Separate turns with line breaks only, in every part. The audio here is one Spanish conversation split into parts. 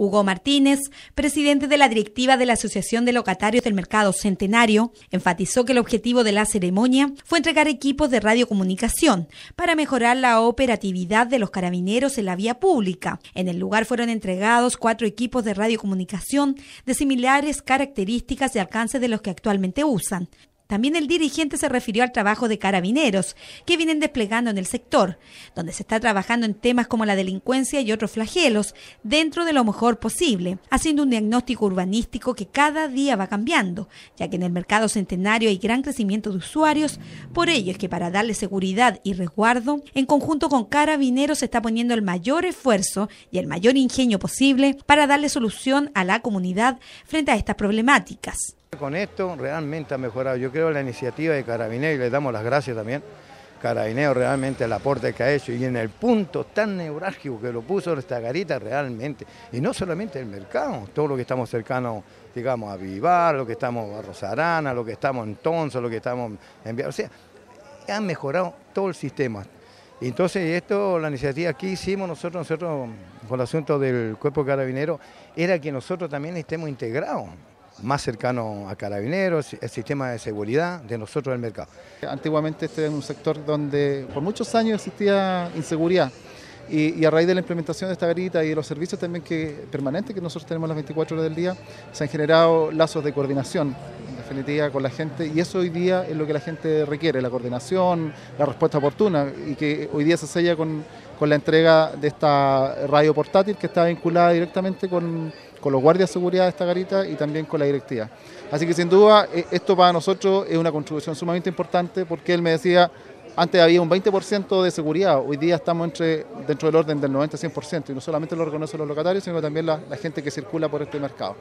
Hugo Martínez, presidente de la directiva de la Asociación de Locatarios del Mercado Centenario, enfatizó que el objetivo de la ceremonia fue entregar equipos de radiocomunicación para mejorar la operatividad de los carabineros en la vía pública. En el lugar fueron entregados cuatro equipos de radiocomunicación de similares características y alcance de los que actualmente usan. También el dirigente se refirió al trabajo de carabineros que vienen desplegando en el sector, donde se está trabajando en temas como la delincuencia y otros flagelos dentro de lo mejor posible, haciendo un diagnóstico urbanístico que cada día va cambiando, ya que en el mercado centenario hay gran crecimiento de usuarios, por ello es que para darle seguridad y resguardo, en conjunto con carabineros se está poniendo el mayor esfuerzo y el mayor ingenio posible para darle solución a la comunidad frente a estas problemáticas.
Con esto realmente ha mejorado. Yo creo la iniciativa de Carabineros y le damos las gracias también. Carabineros realmente el aporte que ha hecho y en el punto tan neurálgico que lo puso esta garita realmente. Y no solamente el mercado, todo lo que estamos cercanos, digamos, a Vivar, lo que estamos a Rosarana, lo que estamos en Tonza, lo que estamos en... O sea, han mejorado todo el sistema, entonces esto, la iniciativa que hicimos nosotros, nosotros con el asunto del cuerpo carabinero, era que nosotros también estemos integrados más cercano a carabineros, el sistema de seguridad de nosotros del mercado. Antiguamente este era un
sector donde por muchos años existía inseguridad y, a raíz de la implementación de esta garita y de los servicios también que, permanentes que nosotros tenemos las 24 horas del día, se han generado lazos de coordinación ...en definitiva con la gente y eso hoy día es lo que la gente requiere, la coordinación, la respuesta oportuna y que hoy día se sella con la entrega de esta radio portátil que está vinculada directamente con con los guardias de seguridad de esta garita y también con la directiva. Así que sin duda eh, esto para nosotros es una contribución sumamente importante porque él me decía, antes había un 20% de seguridad, hoy día estamos entre, dentro del orden del 90-100% y no solamente lo reconocen los locatarios, sino también la gente que circula por este mercado.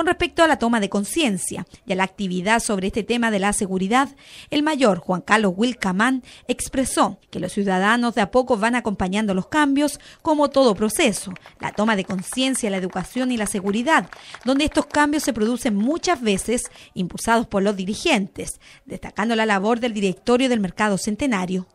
Con respecto a la toma de conciencia y a la actividad sobre este tema de la seguridad, el mayor Juan Carlos Wilcamán expresó que los ciudadanos de a poco van acompañando los cambios como todo proceso, la toma de conciencia, la educación y la seguridad, donde estos cambios se producen muchas veces impulsados por los dirigentes, destacando la labor del directorio del mercado centenario.